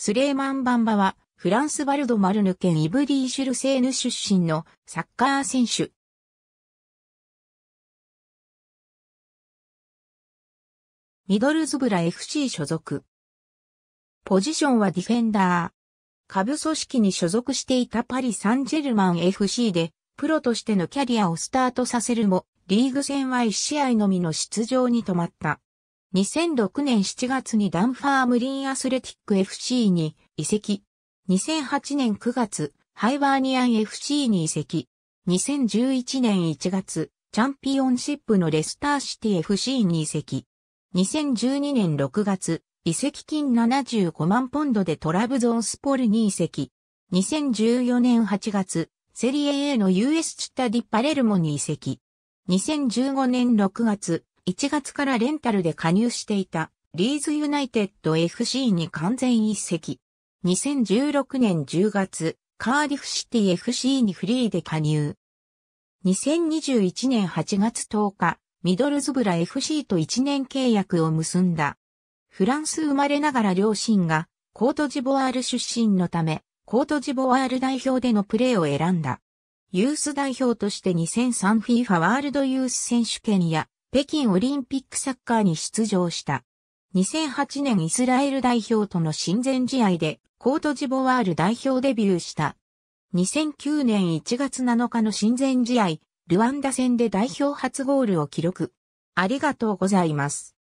スレーマン・バンバは、フランス・バルド・マルヌ県イブリー・シュルセーヌ出身のサッカー選手。ミドルズブラ FC 所属。ポジションはディフェンダー。下部組織に所属していたパリ・サンジェルマン FC で、プロとしてのキャリアをスタートさせるも、リーグ戦は1試合のみの出場に止まった。2006年7月にダンファームリンアスレティック FC に移籍。2008年9月、ハイバーニアン FC に移籍。2011年1月、チャンピオンシップのレスターシティ FC に移籍。2012年6月、移籍金75万ポンドでトラブゾンスポルに移籍。2014年8月、セリエ A の US チタディ・パレルモに移籍。2015年6月、1月からレンタルで加入していたリーズユナイテッド FC に完全移籍。2016年10月、カーディフシティ FC にフリーで加入。2021年8月10日、ミドルズブラ FC と1年契約を結んだ。フランス生まれながら両親がコートジボワール出身のため、コートジボワール代表でのプレーを選んだ。ユース代表として2 0 0 3ィーファワールドユース選手権や北京オリンピックサッカーに出場した。2008年イスラエル代表との親善試合でコートジボワール代表デビューした。2009年1月7日の親善試合、ルワンダ戦で代表初ゴールを記録。ありがとうございます。